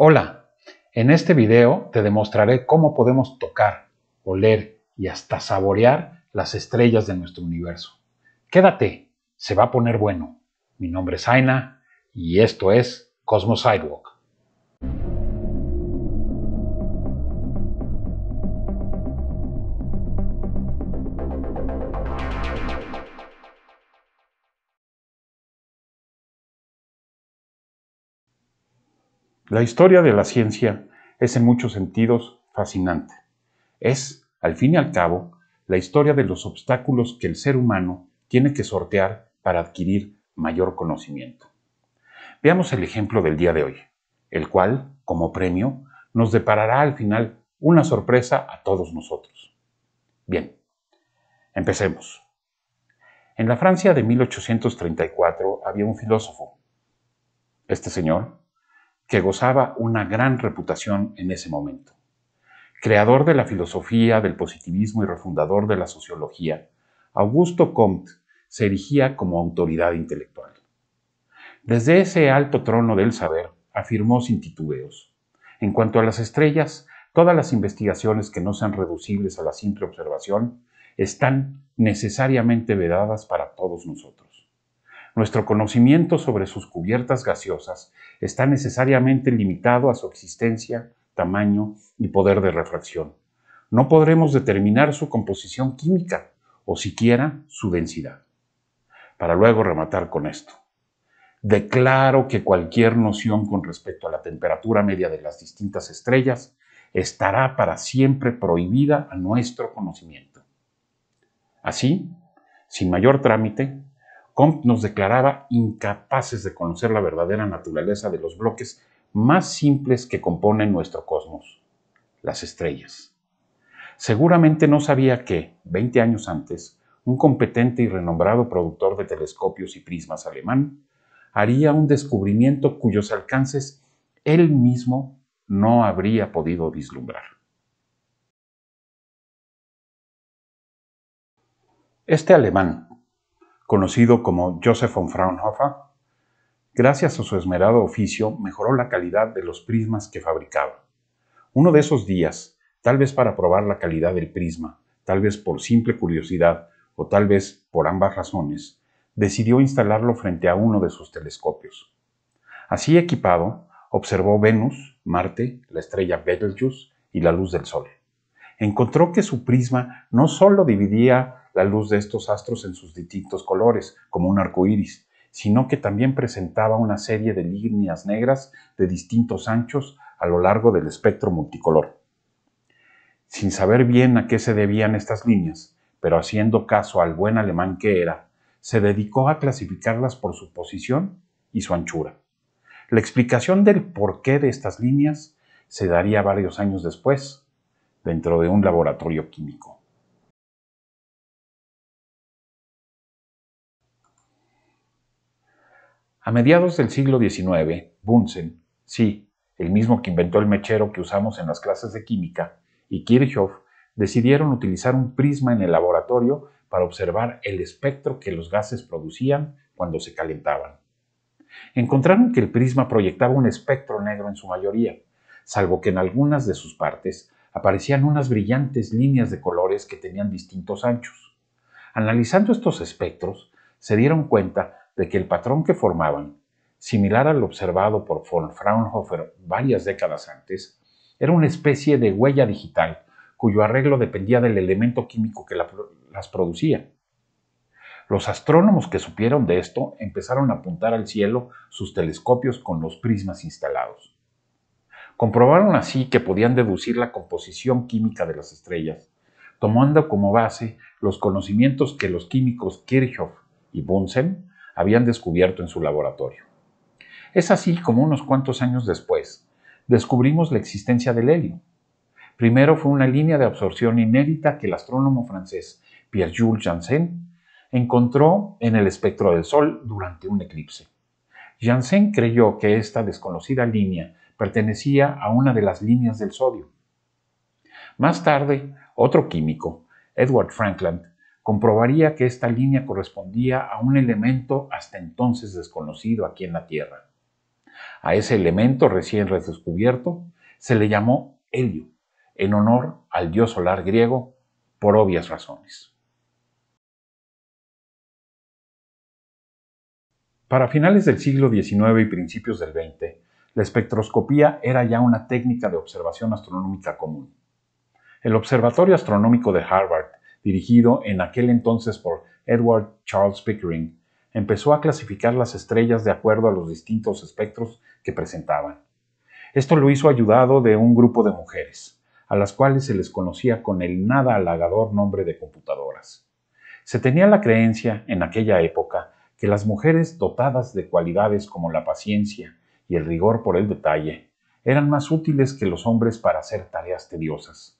Hola, en este video te demostraré cómo podemos tocar, oler y hasta saborear las estrellas de nuestro universo. Quédate, se va a poner bueno. Mi nombre es Aina y esto es Cosmos Sidewalk. La historia de la ciencia es en muchos sentidos fascinante. Es, al fin y al cabo, la historia de los obstáculos que el ser humano tiene que sortear para adquirir mayor conocimiento. Veamos el ejemplo del día de hoy, el cual, como premio, nos deparará al final una sorpresa a todos nosotros. Bien, empecemos. En la Francia de 1834 había un filósofo. Este señor, que gozaba una gran reputación en ese momento. Creador de la filosofía del positivismo y refundador de la sociología, Augusto Comte se erigía como autoridad intelectual. Desde ese alto trono del saber, afirmó sin titubeos. En cuanto a las estrellas, todas las investigaciones que no sean reducibles a la simple observación están necesariamente vedadas para todos nosotros. Nuestro conocimiento sobre sus cubiertas gaseosas está necesariamente limitado a su existencia, tamaño y poder de refracción. No podremos determinar su composición química o siquiera su densidad. Para luego rematar con esto. Declaro que cualquier noción con respecto a la temperatura media de las distintas estrellas estará para siempre prohibida a nuestro conocimiento. Así, sin mayor trámite, Comte nos declaraba incapaces de conocer la verdadera naturaleza de los bloques más simples que componen nuestro cosmos, las estrellas. Seguramente no sabía que, 20 años antes, un competente y renombrado productor de telescopios y prismas alemán haría un descubrimiento cuyos alcances él mismo no habría podido vislumbrar. Este alemán, conocido como Joseph von Fraunhofer, gracias a su esmerado oficio mejoró la calidad de los prismas que fabricaba. Uno de esos días, tal vez para probar la calidad del prisma, tal vez por simple curiosidad o tal vez por ambas razones, decidió instalarlo frente a uno de sus telescopios. Así equipado, observó Venus, Marte, la estrella Betelgeuse y la luz del Sol encontró que su prisma no solo dividía la luz de estos astros en sus distintos colores, como un arco iris, sino que también presentaba una serie de líneas negras de distintos anchos a lo largo del espectro multicolor. Sin saber bien a qué se debían estas líneas, pero haciendo caso al buen alemán que era, se dedicó a clasificarlas por su posición y su anchura. La explicación del porqué de estas líneas se daría varios años después, dentro de un laboratorio químico. A mediados del siglo XIX, Bunsen, sí, el mismo que inventó el mechero que usamos en las clases de química, y Kirchhoff decidieron utilizar un prisma en el laboratorio para observar el espectro que los gases producían cuando se calentaban. Encontraron que el prisma proyectaba un espectro negro en su mayoría, salvo que en algunas de sus partes aparecían unas brillantes líneas de colores que tenían distintos anchos. Analizando estos espectros, se dieron cuenta de que el patrón que formaban, similar al observado por von Fraunhofer varias décadas antes, era una especie de huella digital cuyo arreglo dependía del elemento químico que las producía. Los astrónomos que supieron de esto empezaron a apuntar al cielo sus telescopios con los prismas instalados. Comprobaron así que podían deducir la composición química de las estrellas, tomando como base los conocimientos que los químicos Kirchhoff y Bunsen habían descubierto en su laboratorio. Es así como unos cuantos años después descubrimos la existencia del helio. Primero fue una línea de absorción inédita que el astrónomo francés Pierre-Jules Janssen encontró en el espectro del Sol durante un eclipse. Janssen creyó que esta desconocida línea pertenecía a una de las líneas del sodio. Más tarde, otro químico, Edward Frankland, comprobaría que esta línea correspondía a un elemento hasta entonces desconocido aquí en la Tierra. A ese elemento recién redescubierto se le llamó helio, en honor al dios solar griego, por obvias razones. Para finales del siglo XIX y principios del XX, la espectroscopía era ya una técnica de observación astronómica común. El Observatorio Astronómico de Harvard, dirigido en aquel entonces por Edward Charles Pickering, empezó a clasificar las estrellas de acuerdo a los distintos espectros que presentaban. Esto lo hizo ayudado de un grupo de mujeres, a las cuales se les conocía con el nada halagador nombre de computadoras. Se tenía la creencia, en aquella época, que las mujeres dotadas de cualidades como la paciencia, y el rigor por el detalle eran más útiles que los hombres para hacer tareas tediosas.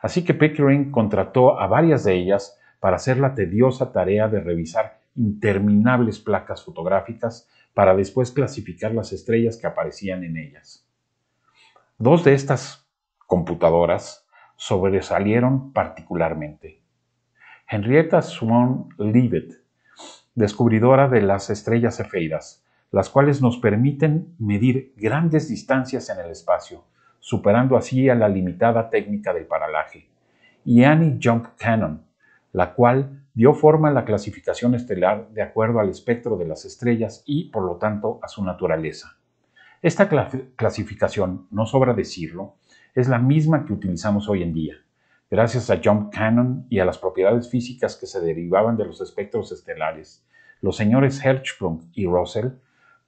Así que Pickering contrató a varias de ellas para hacer la tediosa tarea de revisar interminables placas fotográficas para después clasificar las estrellas que aparecían en ellas. Dos de estas computadoras sobresalieron particularmente. Henrietta Swan Leavitt, descubridora de las estrellas efeidas, las cuales nos permiten medir grandes distancias en el espacio, superando así a la limitada técnica del paralaje, y Annie Jump Cannon, la cual dio forma a la clasificación estelar de acuerdo al espectro de las estrellas y, por lo tanto, a su naturaleza. Esta clasificación, no sobra decirlo, es la misma que utilizamos hoy en día. Gracias a Jump Cannon y a las propiedades físicas que se derivaban de los espectros estelares, los señores Hertzsprung y Russell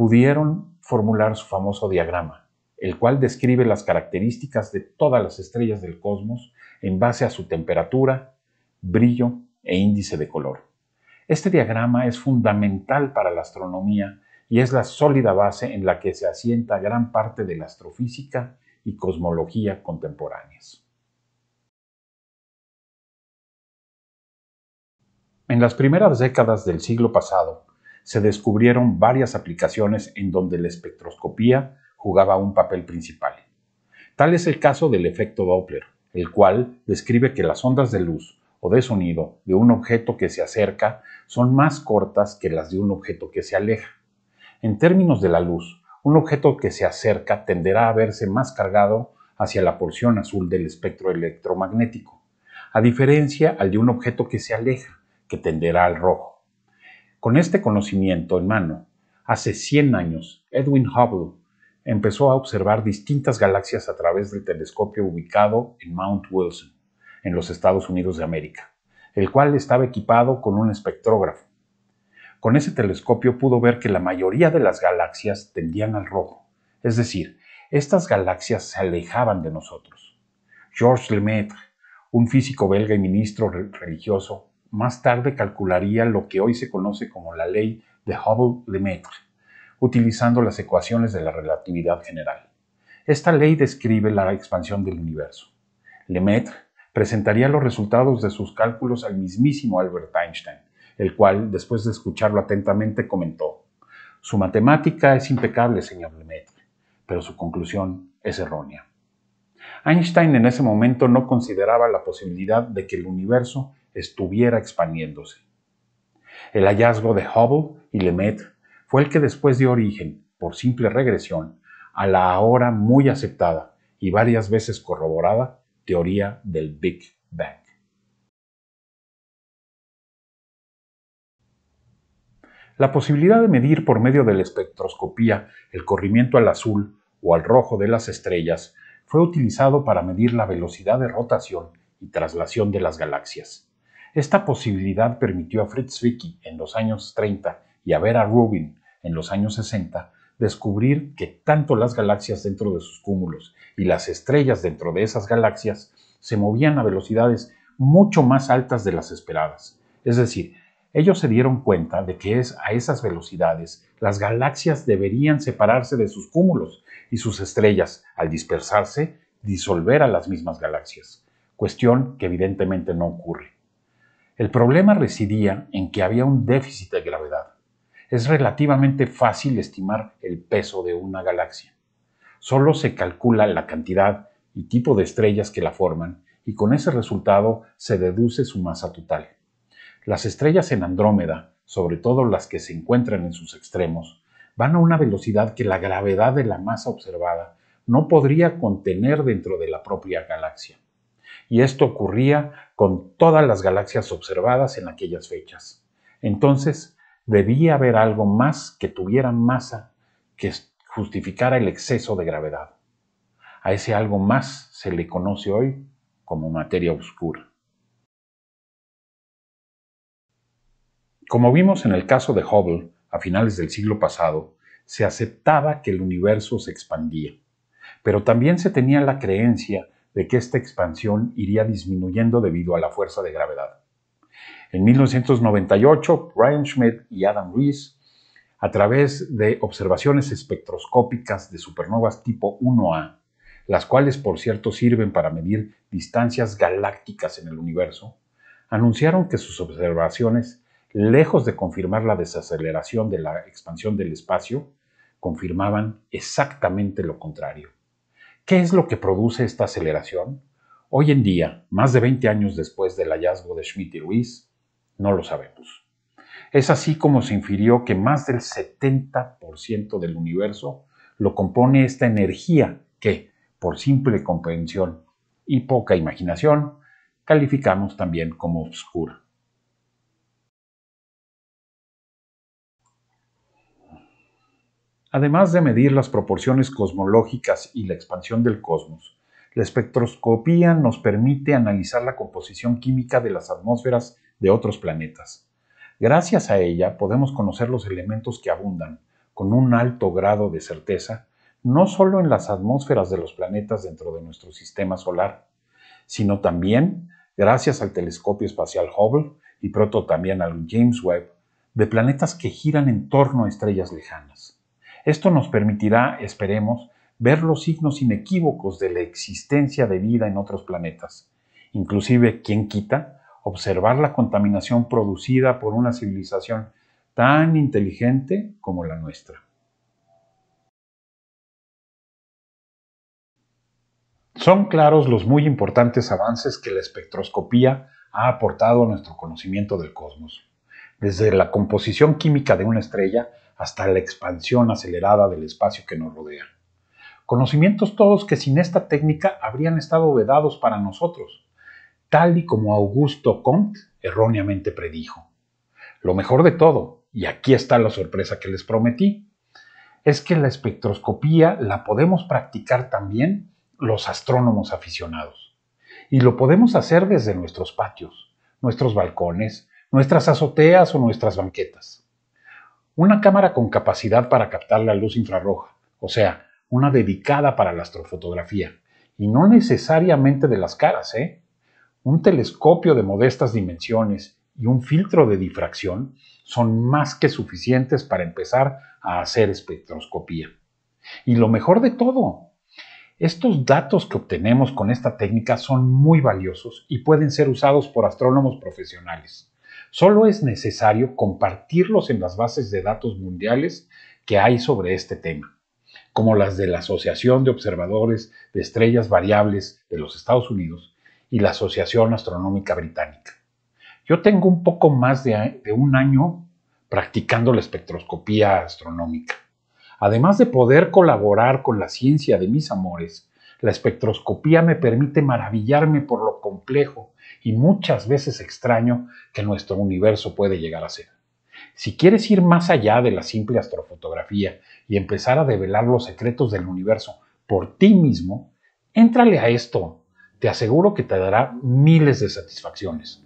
pudieron formular su famoso diagrama, el cual describe las características de todas las estrellas del cosmos en base a su temperatura, brillo e índice de color. Este diagrama es fundamental para la astronomía y es la sólida base en la que se asienta gran parte de la astrofísica y cosmología contemporáneas. En las primeras décadas del siglo pasado, se descubrieron varias aplicaciones en donde la espectroscopía jugaba un papel principal. Tal es el caso del efecto Doppler, el cual describe que las ondas de luz o de sonido de un objeto que se acerca son más cortas que las de un objeto que se aleja. En términos de la luz, un objeto que se acerca tenderá a verse más cargado hacia la porción azul del espectro electromagnético, a diferencia al de un objeto que se aleja, que tenderá al rojo. Con este conocimiento en mano, hace 100 años, Edwin Hubble empezó a observar distintas galaxias a través del telescopio ubicado en Mount Wilson, en los Estados Unidos de América, el cual estaba equipado con un espectrógrafo. Con ese telescopio pudo ver que la mayoría de las galaxias tendían al rojo, es decir, estas galaxias se alejaban de nosotros. Georges Lemaitre, un físico belga y ministro religioso, más tarde calcularía lo que hoy se conoce como la ley de hubble lemaitre utilizando las ecuaciones de la relatividad general. Esta ley describe la expansión del universo. Lemaitre presentaría los resultados de sus cálculos al mismísimo Albert Einstein, el cual, después de escucharlo atentamente, comentó, Su matemática es impecable, señor Lemaitre, pero su conclusión es errónea. Einstein en ese momento no consideraba la posibilidad de que el universo estuviera expandiéndose. El hallazgo de Hubble y Lemet fue el que después dio origen, por simple regresión, a la ahora muy aceptada y varias veces corroborada teoría del Big Bang. La posibilidad de medir por medio de la espectroscopía el corrimiento al azul o al rojo de las estrellas fue utilizado para medir la velocidad de rotación y traslación de las galaxias. Esta posibilidad permitió a Fritz Zwicky en los años 30 y a Vera Rubin en los años 60 descubrir que tanto las galaxias dentro de sus cúmulos y las estrellas dentro de esas galaxias se movían a velocidades mucho más altas de las esperadas. Es decir, ellos se dieron cuenta de que es a esas velocidades las galaxias deberían separarse de sus cúmulos y sus estrellas, al dispersarse, disolver a las mismas galaxias, cuestión que evidentemente no ocurre. El problema residía en que había un déficit de gravedad. Es relativamente fácil estimar el peso de una galaxia. Solo se calcula la cantidad y tipo de estrellas que la forman y con ese resultado se deduce su masa total. Las estrellas en Andrómeda, sobre todo las que se encuentran en sus extremos, van a una velocidad que la gravedad de la masa observada no podría contener dentro de la propia galaxia. Y esto ocurría con todas las galaxias observadas en aquellas fechas. Entonces, debía haber algo más que tuviera masa que justificara el exceso de gravedad. A ese algo más se le conoce hoy como materia oscura. Como vimos en el caso de Hubble a finales del siglo pasado, se aceptaba que el universo se expandía, pero también se tenía la creencia de que esta expansión iría disminuyendo debido a la fuerza de gravedad. En 1998, Brian Schmidt y Adam Rees, a través de observaciones espectroscópicas de supernovas tipo 1A, las cuales por cierto sirven para medir distancias galácticas en el universo, anunciaron que sus observaciones, lejos de confirmar la desaceleración de la expansión del espacio, confirmaban exactamente lo contrario. ¿Qué es lo que produce esta aceleración? Hoy en día, más de 20 años después del hallazgo de Schmidt y Ruiz, no lo sabemos. Es así como se infirió que más del 70% del universo lo compone esta energía que, por simple comprensión y poca imaginación, calificamos también como oscura. Además de medir las proporciones cosmológicas y la expansión del cosmos, la espectroscopía nos permite analizar la composición química de las atmósferas de otros planetas. Gracias a ella podemos conocer los elementos que abundan, con un alto grado de certeza, no solo en las atmósferas de los planetas dentro de nuestro sistema solar, sino también, gracias al telescopio espacial Hubble y pronto también al James Webb, de planetas que giran en torno a estrellas lejanas. Esto nos permitirá, esperemos, ver los signos inequívocos de la existencia de vida en otros planetas. Inclusive, quien quita? Observar la contaminación producida por una civilización tan inteligente como la nuestra. Son claros los muy importantes avances que la espectroscopía ha aportado a nuestro conocimiento del cosmos. Desde la composición química de una estrella hasta la expansión acelerada del espacio que nos rodea. Conocimientos todos que sin esta técnica habrían estado vedados para nosotros, tal y como Augusto Comte erróneamente predijo. Lo mejor de todo, y aquí está la sorpresa que les prometí, es que la espectroscopía la podemos practicar también los astrónomos aficionados. Y lo podemos hacer desde nuestros patios, nuestros balcones, nuestras azoteas o nuestras banquetas. Una cámara con capacidad para captar la luz infrarroja, o sea, una dedicada para la astrofotografía, y no necesariamente de las caras, ¿eh? Un telescopio de modestas dimensiones y un filtro de difracción son más que suficientes para empezar a hacer espectroscopía. Y lo mejor de todo, estos datos que obtenemos con esta técnica son muy valiosos y pueden ser usados por astrónomos profesionales. Solo es necesario compartirlos en las bases de datos mundiales que hay sobre este tema, como las de la Asociación de Observadores de Estrellas Variables de los Estados Unidos y la Asociación Astronómica Británica. Yo tengo un poco más de, de un año practicando la espectroscopía astronómica. Además de poder colaborar con la ciencia de mis amores, la espectroscopía me permite maravillarme por lo complejo y muchas veces extraño que nuestro universo puede llegar a ser. Si quieres ir más allá de la simple astrofotografía y empezar a develar los secretos del universo por ti mismo, éntrale a esto. Te aseguro que te dará miles de satisfacciones.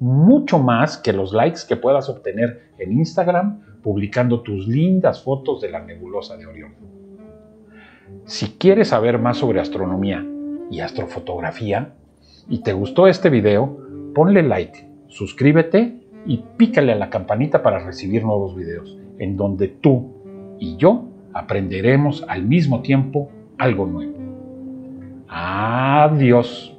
Mucho más que los likes que puedas obtener en Instagram publicando tus lindas fotos de la nebulosa de Orión. Si quieres saber más sobre astronomía y astrofotografía y te gustó este video, ponle like, suscríbete y pícale a la campanita para recibir nuevos videos, en donde tú y yo aprenderemos al mismo tiempo algo nuevo. Adiós.